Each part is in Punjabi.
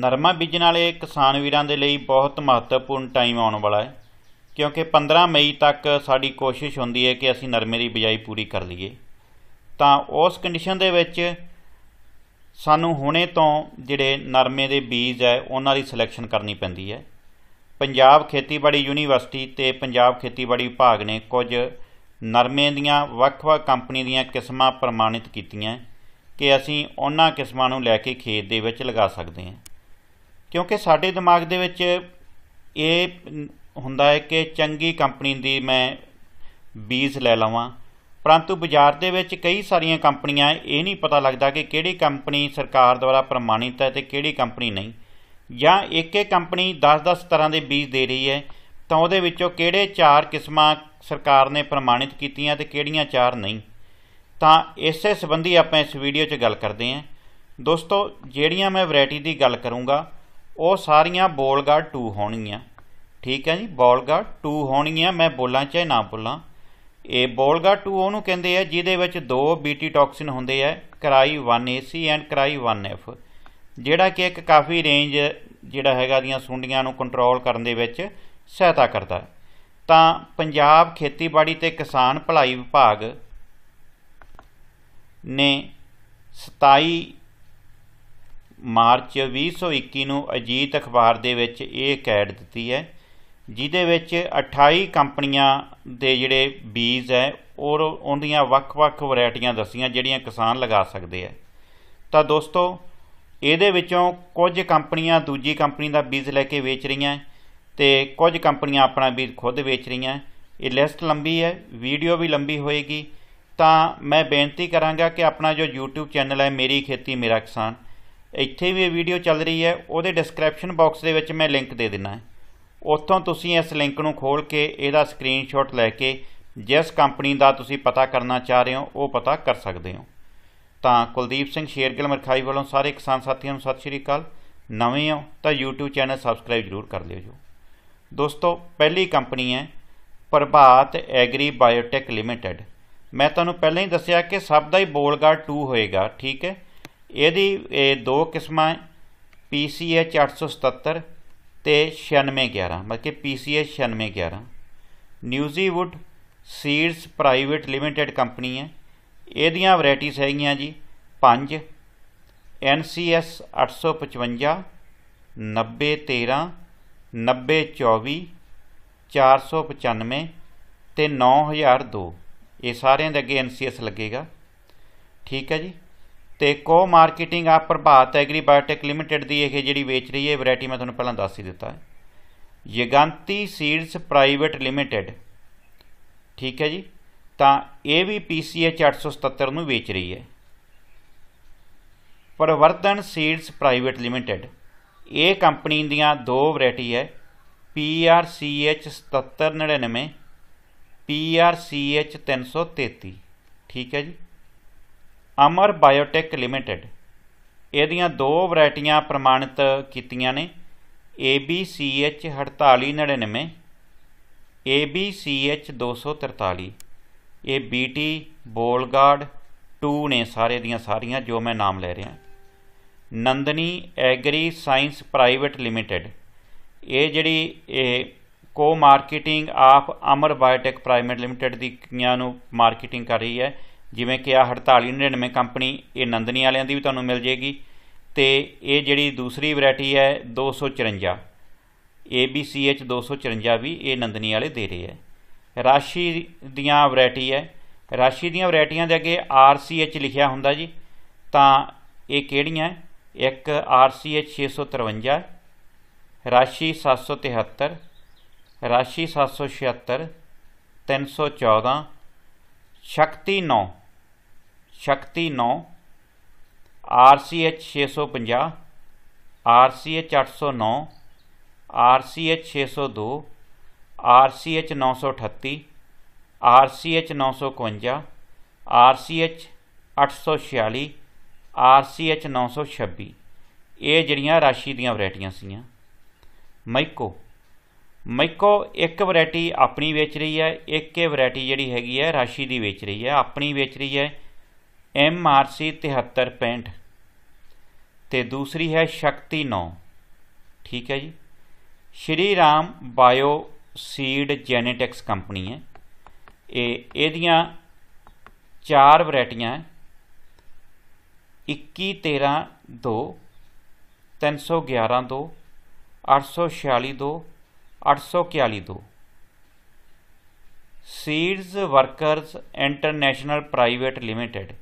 ਨਰਮਾ ਬੀਜਣ ਵਾਲੇ ਕਿਸਾਨ ਵੀਰਾਂ ਦੇ ਲਈ ਬਹੁਤ ਮਹੱਤਵਪੂਰਨ ਟਾਈਮ ਆਉਣ ਵਾਲਾ ਹੈ ਕਿਉਂਕਿ 15 ਮਈ ਤੱਕ ਸਾਡੀ ਕੋਸ਼ਿਸ਼ ਹੁੰਦੀ ਹੈ ਕਿ ਅਸੀਂ ਨਰਮੇ ਦੀ ਬਿਜਾਈ ਪੂਰੀ ਕਰ ਲਈਏ ਤਾਂ ਉਸ ਕੰਡੀਸ਼ਨ ਦੇ ਵਿੱਚ ਸਾਨੂੰ ਹੁਣੇ ਤੋਂ ਜਿਹੜੇ ਨਰਮੇ ਦੇ ਬੀਜ ਹੈ ਉਹਨਾਂ ਦੀ ਸਿਲੈਕਸ਼ਨ ਕਰਨੀ ਪੈਂਦੀ ਹੈ ਪੰਜਾਬ ਖੇਤੀਬਾੜੀ ਯੂਨੀਵਰਸਿਟੀ ਤੇ ਪੰਜਾਬ ਖੇਤੀਬਾੜੀ ਵਿਭਾਗ ਨੇ ਕੁਝ ਨਰਮੇ ਦੀਆਂ ਵੱਖ-ਵੱਖ ਕੰਪਨੀ ਦੀਆਂ ਕਿਸਮਾਂ ਪ੍ਰਮਾਣਿਤ ਕੀਤੀਆਂ ਕਿ ਅਸੀਂ ਉਹਨਾਂ ਕਿਸਮਾਂ ਨੂੰ ਲੈ ਕੇ ਖੇਤ ਦੇ ਵਿੱਚ ਲਗਾ ਸਕਦੇ ਹਾਂ ਕਿਉਂਕਿ ਸਾਡੇ ਦਿਮਾਗ ਦੇ ਵਿੱਚ ਇਹ ਹੁੰਦਾ ਹੈ ਕਿ ਚੰਗੀ ਕੰਪਨੀ ਦੀ ਮੈਂ ਬੀਜ ਲੈ ਲਵਾਂ ਪਰੰਤੂ ਬਾਜ਼ਾਰ ਦੇ ਵਿੱਚ ਕਈ ਸਾਰੀਆਂ ਕੰਪਨੀਆਂ ਇਹ ਨਹੀਂ ਪਤਾ ਲੱਗਦਾ ਕਿ ਕਿਹੜੀ ਕੰਪਨੀ ਸਰਕਾਰ ਦੁਆਰਾ ਪ੍ਰਮਾਣਿਤ ਹੈ ਤੇ ਕਿਹੜੀ ਕੰਪਨੀ ਨਹੀਂ ਜਾਂ ਇੱਕ ਇੱਕ ਕੰਪਨੀ 10-10 ਤਰ੍ਹਾਂ ਦੇ ਬੀਜ ਦੇ ਰਹੀ ਹੈ ਤਾਂ ਉਹਦੇ ਵਿੱਚੋਂ ਕਿਹੜੇ ਚਾਰ ਕਿਸਮਾਂ ਸਰਕਾਰ ਨੇ ਪ੍ਰਮਾਣਿਤ ਕੀਤੀਆਂ ਤੇ ਕਿਹੜੀਆਂ ਚਾਰ ਨਹੀਂ ਤਾਂ ਇਸੇ ਸੰਬੰਧੀ ਆਪਾਂ ਇਸ ਵੀਡੀਓ 'ਚ ਗੱਲ ਕਰਦੇ ਹਾਂ ਦੋਸਤੋ ਜਿਹੜੀਆਂ ਮੈਂ ਵੈਰਾਈਟੀ ਦੀ ਗੱਲ ਕਰੂੰਗਾ ਉਹ ਸਾਰੀਆਂ ਬੋਲਗਾਰਡ 2 ਹੋਣਗੀਆਂ ਠੀਕ ਹੈ ਜੀ ਬੋਲਗਾਰਡ 2 ਹੋਣਗੀਆਂ ਮੈਂ ਬੋਲਾਂ ਚਾਹੇ ਨਾ ਬੋਲਾਂ ਇਹ ਬੋਲਗਾਰਡ 2 ਉਹਨੂੰ ਕਹਿੰਦੇ ਆ ਜਿਹਦੇ ਵਿੱਚ ਦੋ ਬੀਟੀ ਟੌਕਸਿਨ ਹੁੰਦੇ ਆ ਕਰਾਈ 1AC ਐਂਡ ਕਰਾਈ 1F ਜਿਹੜਾ ਕਿ ਇੱਕ ਕਾਫੀ ਰੇਂਜ ਜਿਹੜਾ ਹੈਗਾ ਦੀਆਂ ਸੁੰਡੀਆਂ ਨੂੰ ਕੰਟਰੋਲ ਕਰਨ ਦੇ ਵਿੱਚ ਸਹਾਇਤਾ ਕਰਦਾ ਹੈ ਤਾਂ ਪੰਜਾਬ ਖੇਤੀਬਾੜੀ ਤੇ ਕਿਸਾਨ ਭਲਾਈ ਵਿਭਾਗ ਨੇ 27 ਮਾਰਚ 2021 ਨੂੰ ਅਜੀਤ ਅਖਬਾਰ ਦੇ ਵਿੱਚ ਇਹ ਕੈਡ ਦਿੱਤੀ ਹੈ ਜਿਦੇ ਵਿੱਚ 28 ਕੰਪਨੀਆਂ ਦੇ ਜਿਹੜੇ ਬੀਜ ਹੈ ਔਰ ਉਹਨਾਂ ਵੱਖ-ਵੱਖ ਵੈਰਾਈਟੀਆਂ ਦੱਸੀਆਂ ਜਿਹੜੀਆਂ ਕਿਸਾਨ ਲਗਾ ਸਕਦੇ ਆ ਤਾਂ ਦੋਸਤੋ ਇਹਦੇ ਵਿੱਚੋਂ ਕੁਝ ਕੰਪਨੀਆਂ ਦੂਜੀ ਕੰਪਨੀ ਦਾ ਬੀਜ ਲੈ ਕੇ ਵੇਚ ਰਹੀਆਂ ਤੇ ਕੁਝ ਕੰਪਨੀਆਂ ਆਪਣਾ ਬੀਜ ਖੁਦ ਵੇਚ ਰਹੀਆਂ ਇਹ ਲਿਸਟ ਲੰਬੀ ਹੈ ਵੀਡੀਓ ਵੀ ਲੰਬੀ ਹੋਏਗੀ ਤਾਂ ਮੈਂ ਬੇਨਤੀ ਕਰਾਂਗਾ ਕਿ ਆਪਣਾ ਜੋ YouTube ਚੈਨਲ ਹੈ ਮੇਰੀ ਖੇਤੀ ਮੇਰਾ ਕਿਸਾਨ ਇੱਥੇ ਵੀ ਇਹ ਵੀਡੀਓ ਚੱਲ ਰਹੀ ਹੈ ਉਹਦੇ ਡਿਸਕ੍ਰਿਪਸ਼ਨ ਬਾਕਸ ਦੇ ਵਿੱਚ ਮੈਂ ਲਿੰਕ ਦੇ ਦਿੰਨਾ ਉੱਥੋਂ ਤੁਸੀਂ ਇਸ ਲਿੰਕ ਨੂੰ ਖੋਲ ਕੇ ਇਹਦਾ ਸਕਰੀਨਸ਼ਾਟ ਲੈ ਕੇ ਜਿਸ ਕੰਪਨੀ ਦਾ ਤੁਸੀਂ ਪਤਾ ਕਰਨਾ ਚਾਹ ਰਹੇ ਹੋ ਉਹ ਪਤਾ ਕਰ ਸਕਦੇ ਹੋ ਤਾਂ ਕੁਲਦੀਪ ਸਿੰਘ ਸ਼ੇਰਗਿਲ ਮਰਖਾਈ ਵੱਲੋਂ ਸਾਰੇ ਕਿਸਾਨ ਸਾਥੀਆਂ ਨੂੰ ਸਤਿ ਸ਼੍ਰੀ ਅਕਾਲ ਨਵੇਂ ਹੋ ਤਾਂ YouTube ਚੈਨਲ ਸਬਸਕ੍ਰਾਈਬ ਜ਼ਰੂਰ ਕਰ ਲਿਓ ਜੀ ਦੋਸਤੋ ਪਹਿਲੀ ਕੰਪਨੀ ਹੈ ਪ੍ਰਭਾਤ ਐਗਰੀ ਬਾਇਓਟੈਕ ਲਿਮਟਿਡ ਮੈਂ ਤੁਹਾਨੂੰ ਪਹਿਲਾਂ ਹੀ ਦੱਸਿਆ ਕਿ ਸਭ ਦਾ ਹੀ ਬੋਲਗਾ 2 ਹੋਏਗਾ ਠੀਕ ਹੈ ਇਹਦੀ ਇਹ ਦੋ ਕਿਸਮਾਂ PCH 877 ਤੇ 9611 ਮਤਲਬ ਕਿ PCH 9611 Nuziveedu seeds private limited company ਹੈ ਇਹਦੀਆਂ ਵੈਰਾਈਟੀਆਂ ਹੈਗੀਆਂ ਜੀ 5 NCS 855 9013 9024 495 ਤੇ 9002 ਇਹ ਸਾਰਿਆਂ ਦੇ ਅੱਗੇ NCS ਲੱਗੇਗਾ ਠੀਕ ਹੈ ਜੀ ਤੇ ਕੋ ਮਾਰਕੀਟਿੰਗ ਆ ਪ੍ਰਭਾਤ ਐਗਰੀ ਬਾਇਓਟੈਕ ਲਿਮਟਿਡ ਦੀ ਇਹ ਜਿਹੜੀ ਵੇਚ ਰਹੀ ਹੈ ਵੈਰਾਈਟੀ ਮੈਂ ਤੁਹਾਨੂੰ ਪਹਿਲਾਂ ਦੱਸ ਹੀ ਦਿੱਤਾ ਹੈ ਯਗੰਤੀ ਸੀਡਸ ਪ੍ਰਾਈਵੇਟ ਲਿਮਟਿਡ ਠੀਕ ਹੈ ਜੀ ਤਾਂ ਇਹ ਵੀ ਪੀਸੀਐਚ 877 ਨੂੰ ਵੇਚ ਰਹੀ ਹੈ ਪਰਵਰਤਨ ਸੀਡਸ ਪ੍ਰਾਈਵੇਟ ਲਿਮਟਿਡ ਇਹ ਕੰਪਨੀ ਦੀਆਂ ਦੋ ਵੈਰਾਈਟੀ ਹੈ PRCH 7799 PRCH 333 ਠੀਕ ਹੈ ਜੀ ਅਮਰ ਬਾਇਓਟੈਕ ਲਿਮਟਿਡ ਇਹਦੀਆਂ ਦੋ ਵੈਰਾਈਟੀਆਂ ਪ੍ਰਮਾਣਿਤ ਕੀਤੀਆਂ ਨੇ ABCH 4899 ABCH 243 ਇਹ BT ਬੋਲਗਾਰਡ 2 ਨੇ ਸਾਰੇ ਦੀਆਂ ਸਾਰੀਆਂ ਜੋ ਮੈਂ ਨਾਮ ਲੈ ਰਿਹਾ Nandini agri science private limited ਇਹ ਜਿਹੜੀ ਇਹ co marketing of Amar biotech private limited ਦੀ ਕਿਆਂ ਨੂੰ ਮਾਰਕੀਟਿੰਗ ਕਰ ਰਹੀ ਹੈ ਜਿਵੇਂ ਕਿ ਆ 4899 ਕੰਪਨੀ ਇਹ ਨੰਦਨੀ ਵਾਲਿਆਂ ਦੀ ਵੀ ਤੁਹਾਨੂੰ ਮਿਲ ਜੇਗੀ ਤੇ ਇਹ ਜਿਹੜੀ ਦੂਸਰੀ ਵੈਰਾਈਟੀ ਹੈ 254 ABCH 254 ਵੀ ਇਹ ਨੰਦਨੀ ਵਾਲੇ ਦੇ ਰਹੇ ਹੈ ਰਾਸ਼ੀ ਦੀਆਂ ਵੈਰਾਈਟੀ ਹੈ ਰਾਸ਼ੀ ਦੀਆਂ ਵੈਰਾਈਟੀਆਂ ਦੇ ਅੱਗੇ RCH ਲਿਖਿਆ ਹੁੰਦਾ ਜੀ ਤਾਂ ਇਹ ਕਿਹੜੀਆਂ ਇੱਕ RCH 653 ਰਾਸ਼ੀ 773 ਰਾਸ਼ੀ 776 314 ਸ਼ਕਤੀ 9 ਸ਼ਕਤੀ 9 RCH 650 RCH 809 RCH 602 RCH 938 RCH 951 RCH 846 RCH 926 ਇਹ ਜਿਹੜੀਆਂ ਰਾਸ਼ੀ ਦੀਆਂ ਵੈਰਾਈਟੀਆਂ ਸੀਆਂ ਮਾਈਕੋ ਮਾਈਕੋ ਇੱਕ ਵੈਰਾਈਟੀ ਆਪਣੀ ਵੇਚ ਰਹੀ ਹੈ ਇੱਕ ਇਹ ਵੈਰਾਈਟੀ ਜਿਹੜੀ ਹੈਗੀ ਹੈ ਰਾਸ਼ੀ ਦੀ ਵੇਚ ਰਹੀ ਹੈ ਆਪਣੀ ਵੇਚ ਰਹੀ ਹੈ ਐਮ ਆਰ ਸੀ 7365 ਤੇ ਦੂਸਰੀ ਹੈ ਸ਼ਕਤੀ 9 ਠੀਕ ਹੈ ਜੀ Shri Ram bio seed genetics company ਹੈ ਇਹ ਇਹਦੀਆਂ ਚਾਰ ਵੈਰਾਈਟੀਆਂ 21132 13 2 311 2 846 2 seeds workers international private limited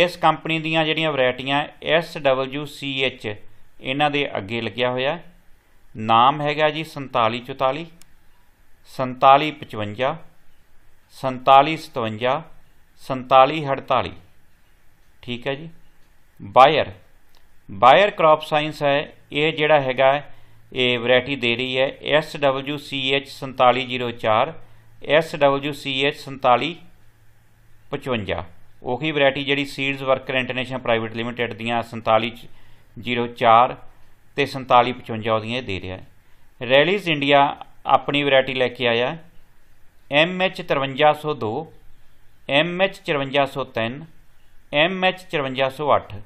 ਇਸ ਕੰਪਨੀ ਦੀਆਂ ਜਿਹੜੀਆਂ ਵੈਰਾਈਟੀਆਂ ਐਸ ਡਬਲਯੂ ਸੀ ਐਚ ਇਹਨਾਂ ਦੇ ਅੱਗੇ ਲੱਗਿਆ ਹੋਇਆ ਨਾਮ ਹੈਗਾ ਜੀ 4744 4755 4757 4748 ਠੀਕ ਹੈ ਜੀ ਬਾਇਰ ਬਾਇਰ ਕ੍ਰੌਪ ਸਾਇੰਸ ਹੈ ਇਹ ਜਿਹੜਾ ਹੈਗਾ ਇਹ ਵੈਰਾਈਟੀ ਦੇ ਰਹੀ ਹੈ S W C H 4704 S W SWCH 4755 ਉਹੀ ਵੈਰਾਈਟੀ ਜਿਹੜੀ seeds worker international private limited ਦੀਆਂ 4704 ਤੇ 4755 ਉਹਦੀਆਂ ਇਹ ਦੇ ਰਿਹਾ ਹੈ ਰੈਲੀਜ਼ ਇੰਡੀਆ ਆਪਣੀ ਵੈਰਾਈਟੀ ਲੈ ਕੇ ਆਇਆ ਐਚ 5302 ਐਚ 5403 ਐਚ 5408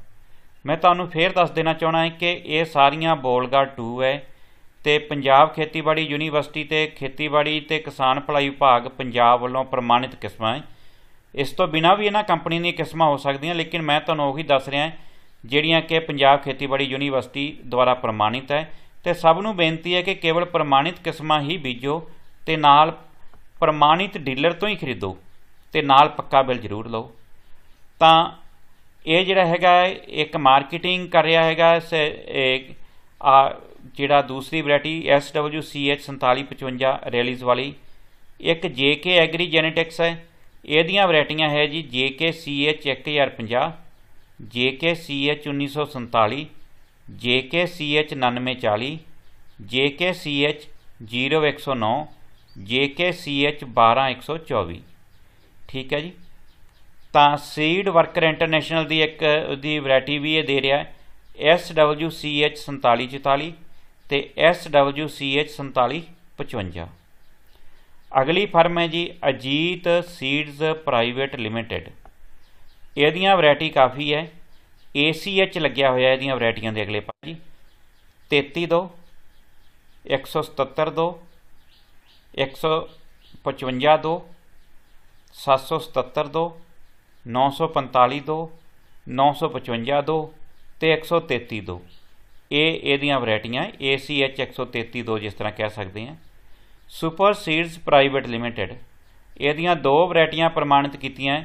ਮੈਂ ਤੁਹਾਨੂੰ ਫੇਰ ਦੱਸ ਦੇਣਾ ਚਾਹਣਾ ਹੈ ਕਿ ਇਹ ਸਾਰੀਆਂ ਬੋਲਗਾ 2 ਹੈ ਤੇ ਪੰਜਾਬ ਖੇਤੀਬਾੜੀ ਯੂਨੀਵਰਸਿਟੀ ਤੇ ਖੇਤੀਬਾੜੀ ਤੇ ਕਿਸਾਨ ਭਲਾਈ ਵਿਭਾਗ ਪੰਜਾਬ ਵੱਲੋਂ ਪ੍ਰਮਾਣਿਤ ਕਿਸਮਾਂ ਹੈ ਇਸ ਤੋਂ ਬਿਨਾ ਵੀ ਇਹਨਾਂ ਕੰਪਨੀ ਦੀਆਂ ਕਿਸਮਾਂ ਹੋ ਸਕਦੀਆਂ ਲੇਕਿਨ ਮੈਂ ਤੁਹਾਨੂੰ ਉਹੀ ਦੱਸ ਰਿਹਾ ਜਿਹੜੀਆਂ ਕਿ ਪੰਜਾਬ ਖੇਤੀਬਾੜੀ ਯੂਨੀਵਰਸਿਟੀ ਦੁਆਰਾ ਪ੍ਰਮਾਣਿਤ ਹੈ ਤੇ ਸਭ ਨੂੰ ਬੇਨਤੀ ਹੈ ਕਿ ਕੇਵਲ ਪ੍ਰਮਾਣਿਤ ਕਿਸਮਾਂ ਹੀ ਬੀਜੋ ਤੇ ਨਾਲ ਪ੍ਰਮਾਣਿਤ ਡੀਲਰ ਤੋਂ ਹੀ ਖਰੀਦੋ ਤੇ ਨਾਲ ਪੱਕਾ ਬਿੱਲ ਜ਼ਰੂਰ ਲਓ ਤਾਂ ਇਹ ਜਿਹੜਾ ਹੈਗਾ ਇੱਕ ਮਾਰਕੀਟਿੰਗ ਕਰ ਰਿਹਾ ਹੈਗਾ ਆ ਜਿਹੜਾ ਦੂਸਰੀ ਵੈਰਾਈਟੀ SWCH 4755 ਰੈਲੀਜ਼ ਵਾਲੀ ਇੱਕ JK ਐਗਰੀ ਜੈਨੇਟਿਕਸ ਹੈ ਇਹਦੀਆਂ ਵੈਰਾਈਟੀਆਂ ਹੈ ਜੀ JKCH 1050 JKCH 1947 JKCH 9940 JKCH 0109 JKCH 12124 ਠੀਕ ਹੈ ਜੀ ਤਾਂ ਸੀਡ ਵਰਕਰ ਇੰਟਰਨੈਸ਼ਨਲ ਦੀ ਇੱਕ ਦੀ ਵੈਰਾਈਟੀ ਵੀ ਇਹ ਦੇ ਰਿਹਾ ਹੈ SWCH 4744 ਤੇ SWCH 4755 ਅਗਲੀ ਫਰਮ ਹੈ ਜੀ ਅਜੀਤ ਸੀਡਸ ਪ੍ਰਾਈਵੇਟ ਲਿਮਟਿਡ ਇਹਦੀਆਂ ਵੈਰਾਈਟੀ ਕਾਫੀ ਹੈ ਏਸੀਐਚ ਲੱਗਿਆ ਹੋਇਆ ਇਹਦੀਆਂ ਵੈਰਾਈਟੀਆਂ ਦੇ ਅਗਲੇ ਪਾ ਜੀ 33 ਦੋ 177 ਦੋ 155 ਦੋ 777 ਦੋ 945 ਦੋ 955 ਦੋ ਤੇ 133 ਦੋ ਇਹ ਇਹਦੀਆਂ ਵੈਰਾਈਟੀਆਂ ਏਸੀਐਚ 133 ਦੋ ਜਿਸ ਤਰ੍ਹਾਂ ਕਹਿ ਸਕਦੇ ਹਾਂ ਸੁਪਰ ਸੀਡਸ ਪ੍ਰਾਈਵੇਟ ਲਿਮਟਿਡ ਇਹਦੀਆਂ ਦੋ ਵੈਰਾਈਟੀਆਂ ਪ੍ਰਮਾਣਿਤ ਕੀਤੀਆਂ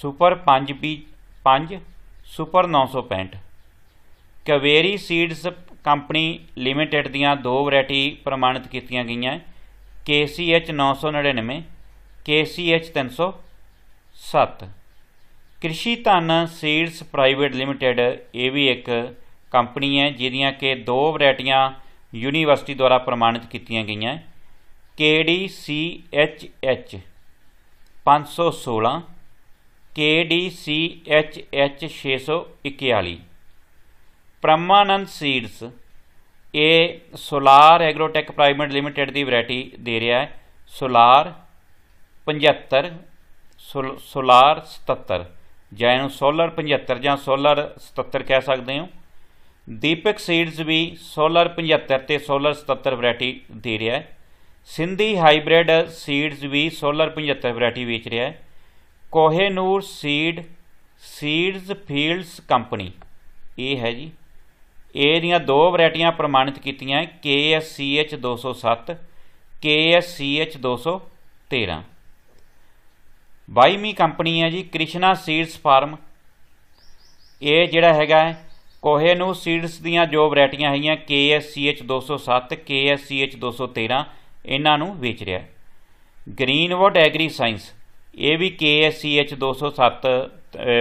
super 5B 5 super 965 Kaveri seeds company limited ਦੀਆਂ ਦੋ ਵੈਰਾਈਟੀ ਪ੍ਰਮਾਣਿਤ ਕੀਤੀਆਂ ਗਈਆਂ KCH 999 KCH 307 ਕ੍ਰਿਸ਼ੀ ਧਨ ਸੀਡਸ ਪ੍ਰਾਈਵੇਟ ਲਿਮਟਿਡ ਇਹ ਵੀ ਇੱਕ ਕੰਪਨੀ ਹੈ ਜਿਹਦੀਆਂ ਕਿ ਦੋ ਵੈਰਾਈਟੀਆਂ ਯੂਨੀਵਰਸਿਟੀ ਦੁਆਰਾ ਪ੍ਰਮਾਣਿਤ ਕੀਤੀਆਂ ਗਈਆਂ KD C H H 516 KD C H H 641 Parmanand seeds ਇਹ ਸੋਲਾਰ ਐਗਰੋਟੈਕ ਪ੍ਰਾਈਵੇਟ ਲਿਮਟਿਡ ਦੀ ਵੈਰਾਈਟੀ ਦੇ ਰਿਹਾ ਹੈ ਸੋਲਾਰ 75 ਸੋਲਾਰ 77 ਜਾਂ ਇਹਨੂੰ ਸੋਲਰ 75 ਜਾਂ ਸੋਲਰ 77 ਕਹਿ ਸਕਦੇ ਹਾਂ ਦੀਪਕ ਸੀਡਸ ਵੀ ਸੋਲਰ 75 ਤੇ ਸੋਲਰ 77 ਵੈਰਾਈਟੀ ਦੇ ਰਿਹਾ ਹੈ ਸਿੰਧੀ ਹਾਈਬ੍ਰਿਡ ਸੀਡਸ ਵੀ ਸੋਲਰ 75 ਵੈਰਾਈਟੀ ਵੇਚ ਰਿਹਾ ਹੈ Kohinoor seed seeds fields company ਇਹ ਹੈ ਜੀ ਇਹ ਦੀਆਂ ਦੋ ਵੈਰਾਈਟੀਆਂ ਪ੍ਰਮਾਣਿਤ ਕੀਤੀਆਂ KSCH 207 KSCH 213 ਬਾਈਮੀ ਕੰਪਨੀ ਹੈ ਜੀ ਕ੍ਰਿਸ਼ਨਾ ਸੀਡਸ ਫਾਰਮ ਇਹ ਜਿਹੜਾ ਹੈਗਾ ਹੈ ਕੋਹੇਨੂਰ ਸੀਡਸ ਦੀਆਂ ਜੋ ਵੈਰਾਈਟੀਆਂ ਹੈਗੀਆਂ KSCH 207 KSCH 213 ਇਹਨਾਂ ਨੂੰ ਵੇਚ ਰਿਹਾ ਹੈ ਗ੍ਰੀਨਵੁੱਡ ਐਗਰੀ ਸਾਇੰਸ ਇਹ ਵੀ KSCH 207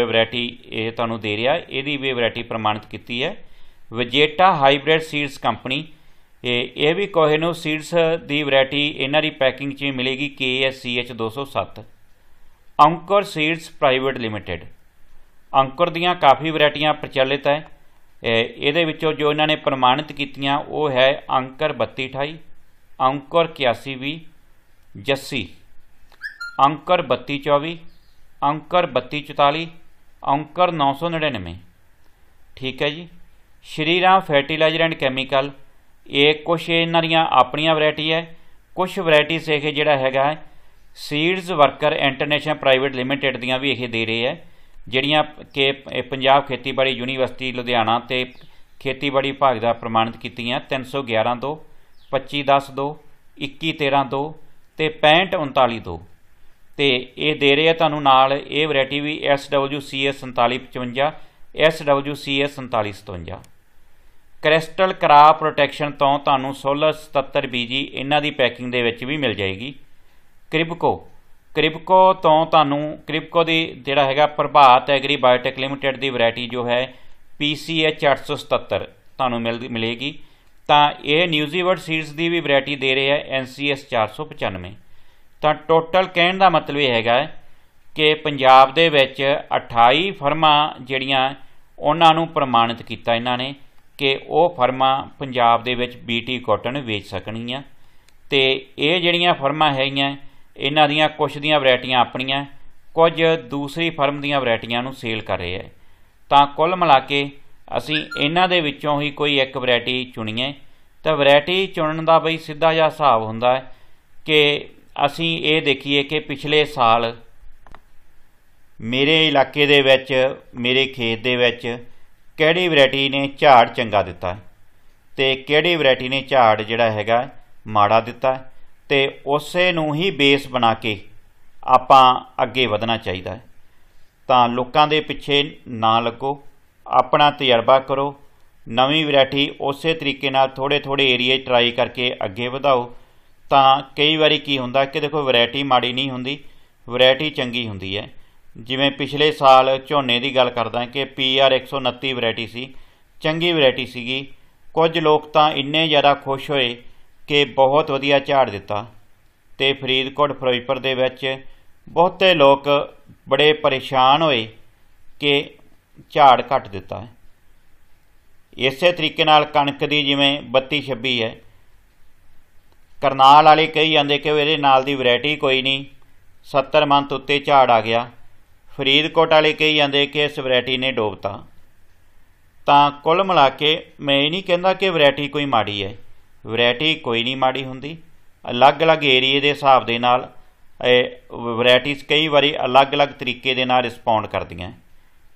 ਵੈਰਾਈਟੀ ਇਹ ਤੁਹਾਨੂੰ ਦੇ ਰਿਹਾ ਇਹਦੀ ਵੀ ਵੈਰਾਈਟੀ ਪ੍ਰਮਾਣਿਤ ਕੀਤੀ ਹੈ ਵਜੇਟਾ ਹਾਈਬ੍ਰਿਡ ਸੀਡਸ ਕੰਪਨੀ ਇਹ ਇਹ ਵੀ ਕੋਹੇਨੋ ਸੀਡਸ ਦੀ ਵੈਰਾਈਟੀ ਇਹਨਾਂ ਦੀ ਪੈਕਿੰਗ 'ਚ ਮਿਲੇਗੀ KSCH 207 Ankur seeds private limited Ankur ਦੀਆਂ ਕਾਫੀ ਵੈਰਾਈਟੀਆਂ ਪ੍ਰਚਲਿਤ ਹੈ ਇਹਦੇ ਵਿੱਚੋਂ ਜੋ ਇਹਨਾਂ ਨੇ ਪ੍ਰਮਾਣਿਤ ਕੀਤੀਆਂ ਉਹ ਹੈ ਅੰਕਰ 3228 ਅੰਕਰ 8120 ਜੱਸੀ ਅੰਕਰ 3224 ਅੰਕਰ 3244 ਅੰਕਰ 999 ਠੀਕ ਹੈ ਜੀ Shri Ram fertiliser and chemical ਇਹ ਕੁਛ ਇਹਨਾਂ ਦੀਆਂ ਆਪਣੀਆਂ ਵੈਰਾਈਟੀ ਹੈ ਕੁਝ ਵੈਰਾਈਟੀ ਸੇਖ ਜਿਹੜਾ ਹੈਗਾ seeds worker international private limited ਦੀਆਂ ਵੀ ਇਹ ਦੇ ਰਹੇ ਹੈ ਜਿਹੜੀਆਂ ਕਿ ਪੰਜਾਬ ਖੇਤੀਬਾੜੀ ਯੂਨੀਵਰਸਿਟੀ ਲੁਧਿਆਣਾ ਤੇ ਖੇਤੀਬਾੜੀ ਭਾਗ ਦਾ ਪ੍ਰਮਾਣਿਤ ਕੀਤੀਆਂ 311 ਤੋਂ 25 10 ਤੇ 65 ਤੇ ਇਹ ਦੇ ਰਹੇ ਆ ਤੁਹਾਨੂੰ ਨਾਲ ਇਹ ਵੈਰਾਈਟੀ ਵੀ SWCS 4755 SWCS crystal crop protection ਤੋਂ ਤੁਹਾਨੂੰ 77 BG ਇਹਨਾਂ ਦੀ ਪੈਕਿੰਗ ਦੇ ਵਿੱਚ ਵੀ ਮਿਲ ਜਾਏਗੀ ਕ੍ਰਿਪਕੋ ਕ੍ਰਿਪਕੋ ਤੋਂ ਤੁਹਾਨੂੰ ਕ੍ਰਿਪਕੋ ਦੀ ਜਿਹੜਾ ਹੈਗਾ ਪ੍ਰਭਾਤ ਐਗਰੀ ਬਾਇਓਟੈਕ ਲਿਮਟਿਡ ਦੀ ਵੈਰਾਈਟੀ ਜੋ ਹੈ PCH 877 ਤੁਹਾਨੂੰ ਮਿਲੇਗੀ ਤਾਂ ਇਹ ਨਿਊਜ਼ੀਵਰਡ ਸੀਡਸ ਦੀ ਵੀ ਵੈਰਾਈਟੀ ਦੇ ਰਹੇ ਹੈ ਐਨਸੀਐਸ 495 ਤਾਂ ਟੋਟਲ ਕਹਿਣ ਦਾ ਮਤਲਬ ਇਹ ਹੈਗਾ ਕਿ ਪੰਜਾਬ ਦੇ ਵਿੱਚ 28 ਫਰਮਾਂ ਜਿਹੜੀਆਂ ਉਹਨਾਂ ਨੂੰ ਪ੍ਰਮਾਣਿਤ ਕੀਤਾ ਇਹਨਾਂ ਨੇ ਕਿ ਉਹ ਫਰਮਾਂ ਪੰਜਾਬ ਦੇ ਵਿੱਚ ਬੀਟੀ ਕਾਟਨ ਵੇਚ ਸਕਣਗੀਆਂ ਤੇ ਇਹ ਜਿਹੜੀਆਂ ਫਰਮਾਂ ਹੈਗੀਆਂ ਇਹਨਾਂ ਦੀਆਂ ਕੁਝ ਦੀਆਂ ਵੈਰਾਈਟੀਆਂ ਆਪਣੀਆਂ ਕੁਝ ਦੂਸਰੀ ਫਰਮ ਦੀਆਂ ਵੈਰਾਈਟੀਆਂ ਨੂੰ ਸੇਲ ਕਰ ਰਹੇ ਹੈ ਤਾਂ ਕੁੱਲ ਮਿਲਾ ਕੇ ਅਸੀਂ ਇਹਨਾਂ ਦੇ ਵਿੱਚੋਂ ਹੀ ਕੋਈ ਇੱਕ ਵੈਰਾਈਟੀ ਚੁਣੀਏ ਤਾਂ ਵੈਰਾਈਟੀ ਚੁਣਨ ਦਾ ਬਈ ਸਿੱਧਾ ਜਿਹਾ ਹਿਸਾਬ ਹੁੰਦਾ ਹੈ ਕਿ ਅਸੀਂ ਇਹ ਦੇਖੀਏ ਕਿ ਪਿਛਲੇ ਸਾਲ ਮੇਰੇ ਇਲਾਕੇ ਦੇ ਵਿੱਚ ਮੇਰੇ ਖੇਤ ਦੇ ਵਿੱਚ ਕਿਹੜੀ ਵੈਰਾਈਟੀ ਨੇ ਝਾੜ ਚੰਗਾ ਦਿੱਤਾ ਤੇ ਕਿਹੜੀ ਵੈਰਾਈਟੀ ਨੇ ਝਾੜ ਜਿਹੜਾ ਹੈਗਾ ਮਾੜਾ ਦਿੱਤਾ ਤੇ ਉਸੇ ਨੂੰ ਹੀ ਬੇਸ ਬਣਾ ਕੇ ਆਪਾਂ ਅੱਗੇ ਵਧਣਾ ਚਾਹੀਦਾ ਹੈ ਤਾਂ ਲੋਕਾਂ ਦੇ ਪਿੱਛੇ ਨਾ ਲੱਗੋ ਆਪਣਾ ਤਜਰਬਾ ਕਰੋ ਨਵੀਂ ਵੈਰਾਈਟੀ ਉਸੇ ਤਰੀਕੇ ਨਾਲ ਥੋੜੇ ਥੋੜੇ ਏਰੀਆ ਟਰਾਈ ਕਰਕੇ ਅੱਗੇ ਵਧਾਓ ਤਾਂ ਕਈ ਵਾਰੀ ਕੀ ਹੁੰਦਾ ਕਿ ਦੇਖੋ ਵੈਰਾਈਟੀ ਮਾੜੀ ਨਹੀਂ ਹੁੰਦੀ ਵੈਰਾਈਟੀ ਚੰਗੀ ਹੁੰਦੀ ਹੈ ਜਿਵੇਂ ਪਿਛਲੇ ਸਾਲ ਝੋਨੇ ਦੀ ਗੱਲ ਕਰਦਾ ਕਿ ਪੀਆਰ 129 ਵੈਰਾਈਟੀ ਸੀ ਚੰਗੀ ਵੈਰਾਈਟੀ ਸੀਗੀ ਕੁਝ ਲੋਕ ਤਾਂ ਇੰਨੇ ਜ਼ਿਆਦਾ ਖੁਸ਼ ਹੋਏ ਕਿ ਬਹੁਤ ਵਧੀਆ ਝਾੜ ਦਿੱਤਾ ਤੇ ਫਰੀਦਕੋਟ ਫਰੋਈਪਰ ਦੇ ਵਿੱਚ ਬਹੁਤੇ ਲੋਕ ਬੜੇ ਪਰੇਸ਼ਾਨ ਹੋਏ ਕਿ ਝਾੜ ਘਟ ਦਿੱਤਾ ਹੈ ਇਸੇ ਤਰੀਕੇ ਨਾਲ ਕਣਕ ਦੀ ਜਿਵੇਂ 32 26 ਹੈ ਕਰਨਾਲ ਵਾਲੇ ਕਹੀ ਜਾਂਦੇ ਕਿ ਇਹਦੇ ਨਾਲ ਦੀ ਵੈਰਾਈਟੀ ਕੋਈ ਨਹੀਂ 70 ਮੰਤ ਉੱਤੇ ਝਾੜ ਆ ਗਿਆ ਫਰੀਦਕੋਟ ਵਾਲੇ ਕਹੀ ਜਾਂਦੇ ਕਿ ਇਸ ਵੈਰਾਈਟੀ ਨੇ ਡੋਬਤਾ ਤਾਂ ਕੁੱਲ ਮਿਲਾ ਕੇ ਮੈਂ ਇਹ ਨਹੀਂ ਕਹਿੰਦਾ ਕਿ ਵੈਰਾਈਟੀ ਕੋਈ ਮਾੜੀ ਹੈ ਵੈਰਾਈਟੀ ਕੋਈ ਨਹੀਂ ਮਾੜੀ ਹੁੰਦੀ ਅਲੱਗ-ਅਲੱਗ ਏਰੀਏ ਦੇ ਹਿਸਾਬ ਦੇ ਨਾਲ ਇਹ ਵੈਰਾਈਟੀਆਂ ਕਈ ਵਾਰੀ ਅਲੱਗ-ਅਲੱਗ ਤਰੀਕੇ ਦੇ ਨਾਲ ਰਿਸਪੌਂਡ ਕਰਦੀਆਂ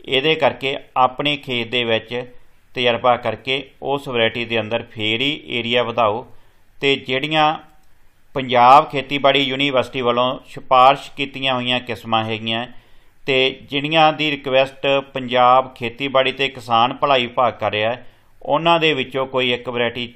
ਇਹਦੇ ਕਰਕੇ ਆਪਣੇ ਖੇਤ ਦੇ ਵਿੱਚ ਤਜਰਬਾ ਕਰਕੇ ਉਸ ਵੈਰਾਈਟੀ ਦੇ ਅੰਦਰ ਫੇਰ ਹੀ ਏਰੀਆ ਵਧਾਓ ਤੇ ਜਿਹੜੀਆਂ ਪੰਜਾਬ ਖੇਤੀਬਾੜੀ ਯੂਨੀਵਰਸਿਟੀ ਵੱਲੋਂ ਸਿਫਾਰਿਸ਼ ਕੀਤੀਆਂ ਹੋਈਆਂ ਕਿਸਮਾਂ ਹੈਗੀਆਂ ਤੇ ਜਿਹੜੀਆਂ ਦੀ ਰਿਕਵੈਸਟ ਪੰਜਾਬ ਖੇਤੀਬਾੜੀ ਤੇ ਕਿਸਾਨ ਭਲਾਈ ਵਿਭਾਗ ਕਰ ਰਿਹਾ ਹੈ ਉਹਨਾਂ ਦੇ ਵਿੱਚੋਂ ਕੋਈ ਇੱਕ ਵੈਰਾਈਟੀ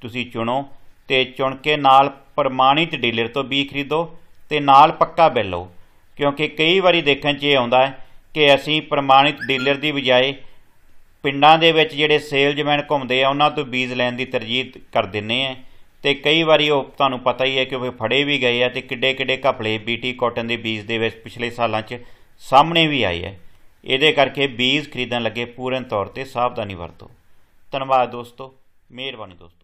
ਤੁਸੀਂ ਚੁਣੋ ਤੇ ਚੁਣ ਕੇ ਨਾਲ ਪ੍ਰਮਾਣਿਤ ਡੀਲਰ ਤੋਂ ਵੀ ਖਰੀਦੋ ਤੇ ਨਾਲ ਪੱਕਾ ਬਿੱਲ ਲਓ ਕਿਉਂਕਿ ਕਈ ਵਾਰੀ ਦੇਖਣ 'ਚ ਇਹ ਆਉਂਦਾ ਹੈ ਕਿ ਅਸੀਂ ਪ੍ਰਮਾਣਿਤ ਡੀਲਰ ਦੀ ਬਜਾਏ ਪਿੰਡਾਂ ਦੇ ਵਿੱਚ ਜਿਹੜੇ ਸੇਲਜ਼ਮੈਨ ਘੁੰਮਦੇ ਆ ਉਹਨਾਂ ਤੋਂ ਬੀਜ ਲੈਣ ਦੀ ਤਰਜੀਹ ਕਰ ਦਿੰਨੇ ਆ ਤੇ ਕਈ ਵਾਰੀ ਉਹ ਤੁਹਾਨੂੰ ਪਤਾ ਹੀ ਹੈ ਕਿ ਉਹ ਫੜੇ ਵੀ ਗਏ ਆ ਤੇ ਕਿੱਡੇ ਕਿੱਡੇ ਘਪਲੇ ਬੀਟੀ ਕਾਟਨ ਦੇ ਬੀਜ ਦੇ ਵਿੱਚ ਪਿਛਲੇ ਸਾਲਾਂ 'ਚ ਸਾਹਮਣੇ ਵੀ ਆਏ ਆ ਇਹਦੇ ਕਰਕੇ ਬੀਜ ਖਰੀਦਣ ਲੱਗੇ ਪੂਰਨ ਤੌਰ ਤੇ ਸਾਵਧਾਨੀ ਵਰਤੋ ਧੰਨਵਾਦ ਦੋਸਤੋ ਮਿਹਰਬਾਨੀ ਦੋਸਤੋ